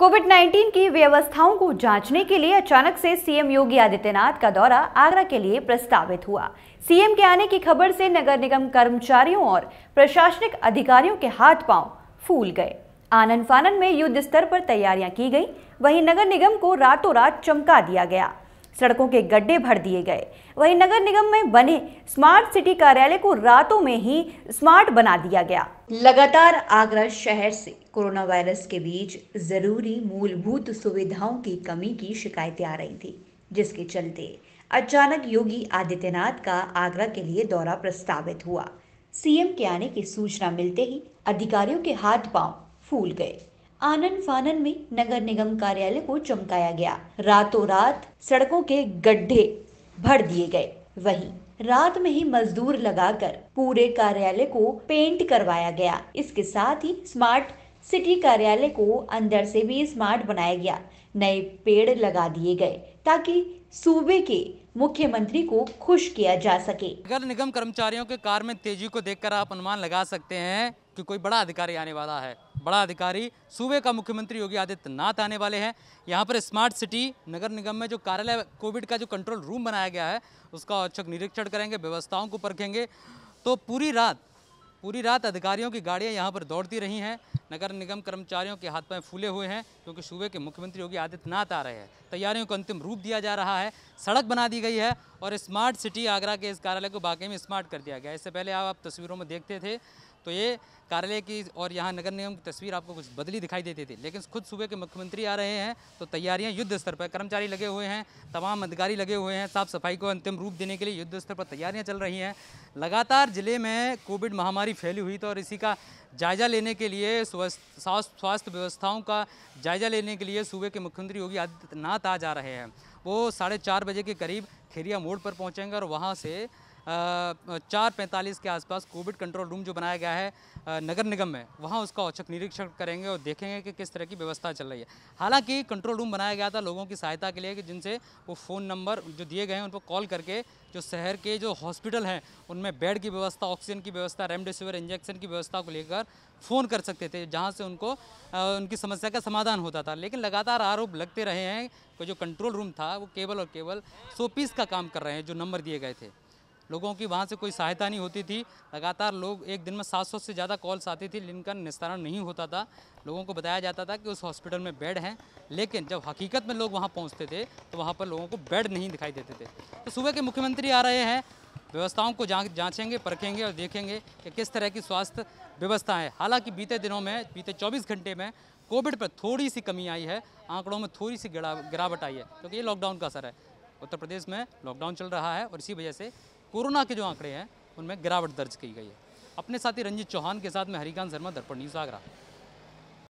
Covid 19 की व्यवस्थाओं को जांचने के लिए अचानक से सीएम योगी आदित्यनाथ का दौरा आगरा के लिए प्रस्तावित हुआ सीएम के आने की खबर से नगर निगम कर्मचारियों और प्रशासनिक अधिकारियों के हाथ पांव फूल गए आनंद फानन में युद्ध स्तर पर तैयारियां की गई वहीं नगर निगम को रातों रात चमका दिया गया सड़कों के गड्ढे भर दिए गए वहीं नगर निगम में बने स्मार्ट सिटी कार्यालय को रातों में ही स्मार्ट बना दिया गया लगातार आगरा शहर से कोरोना वायरस के बीच जरूरी मूलभूत सुविधाओं की कमी की शिकायतें आ रही थी जिसके चलते अचानक योगी आदित्यनाथ का आगरा के लिए दौरा प्रस्तावित हुआ सीएम के आने की सूचना मिलते ही अधिकारियों के हाथ पांव फूल गए आनन फानन में नगर निगम कार्यालय को चमकाया गया रातों रात सड़कों के गड्ढे भर दिए गए वहीं रात में ही मजदूर लगाकर पूरे कार्यालय को पेंट करवाया गया इसके साथ ही स्मार्ट सिटी कार्यालय को अंदर से भी स्मार्ट बनाया गया नए पेड़ लगा दिए गए ताकि सूबे के मुख्यमंत्री को खुश किया जा सके नगर निगम कर्मचारियों के कार में तेजी को देखकर आप अनुमान लगा सकते हैं कि कोई बड़ा अधिकारी आने वाला है बड़ा अधिकारी सूबे का मुख्यमंत्री योगी आदित्यनाथ आने वाले हैं यहाँ पर स्मार्ट सिटी नगर निगम में जो कार्यालय कोविड का जो कंट्रोल रूम बनाया गया है उसका औचक निरीक्षण करेंगे व्यवस्थाओं को परखेंगे तो पूरी रात पूरी रात अधिकारियों की गाड़ियां यहां पर दौड़ती रही हैं नगर निगम कर्मचारियों के हाथ में फूले हुए हैं क्योंकि सूबे के मुख्यमंत्री योगी आदित्यनाथ आ रहे हैं तैयारियों को अंतिम रूप दिया जा रहा है सड़क बना दी गई है और स्मार्ट सिटी आगरा के इस कार्यालय को बाकी में स्मार्ट कर दिया गया इससे पहले आप तस्वीरों में देखते थे तो ये कार्यालय की और यहाँ नगर निगम की तस्वीर आपको कुछ बदली दिखाई देती थी लेकिन खुद सूबे के मुख्यमंत्री आ रहे हैं तो तैयारियाँ युद्ध स्तर पर कर्मचारी लगे हुए हैं तमाम अधिकारी लगे हुए हैं साफ सफाई को अंतिम रूप देने के लिए युद्ध स्तर पर तैयारियाँ चल रही हैं लगातार जिले में कोविड महामारी फैली हुई तो और इसी का जायजा लेने के लिए स्वस्थ स्वास्थ्य व्यवस्थाओं का जायजा लेने के लिए सूबे के मुख्यमंत्री योगी आदित्यनाथ आज आ रहे हैं वो साढ़े चार बजे के करीब खेरिया मोड़ पर पहुँचेंगे और वहाँ से चार पैंतालीस के आसपास कोविड कंट्रोल रूम जो बनाया गया है नगर निगम में वहाँ उसका औचक निरीक्षण करेंगे और देखेंगे कि किस तरह की व्यवस्था चल रही है हालांकि कंट्रोल रूम बनाया गया था लोगों की सहायता के लिए कि जिनसे वो फ़ोन नंबर जो दिए गए हैं उन पर कॉल करके जो शहर के जो हॉस्पिटल हैं उनमें बेड की व्यवस्था ऑक्सीजन की व्यवस्था रेमडेसिविर इंजेक्शन की व्यवस्था को लेकर फ़ोन कर सकते थे जहाँ से उनको उनकी समस्या का समाधान होता था लेकिन लगातार आरोप लगते रहे हैं कि जो कंट्रोल रूम था वो केवल और केवल सो पीस का काम कर रहे हैं जो नंबर दिए गए थे लोगों की वहाँ से कोई सहायता नहीं होती थी लगातार लोग एक दिन में 700 से ज़्यादा कॉल्स आती थी जिनका निस्तारण नहीं होता था लोगों को बताया जाता था कि उस हॉस्पिटल में बेड हैं लेकिन जब हकीकत में लोग वहाँ पहुँचते थे तो वहाँ पर लोगों को बेड नहीं दिखाई देते थे तो सुबह के मुख्यमंत्री आ रहे हैं व्यवस्थाओं को जांच जाँचेंगे परखेंगे और देखेंगे कि किस तरह की स्वास्थ्य व्यवस्था है हालाँकि बीते दिनों में बीते चौबीस घंटे में कोविड पर थोड़ी सी कमी आई है आंकड़ों में थोड़ी सी गिरावट आई है क्योंकि ये लॉकडाउन का असर है उत्तर प्रदेश में लॉकडाउन चल रहा है और इसी वजह से कोरोना के जो आंकड़े हैं उनमें गिरावट दर्ज की गई है अपने साथी रंजीत चौहान के साथ में हरिकांत शर्मा दर्पण न्यूज़ आगरा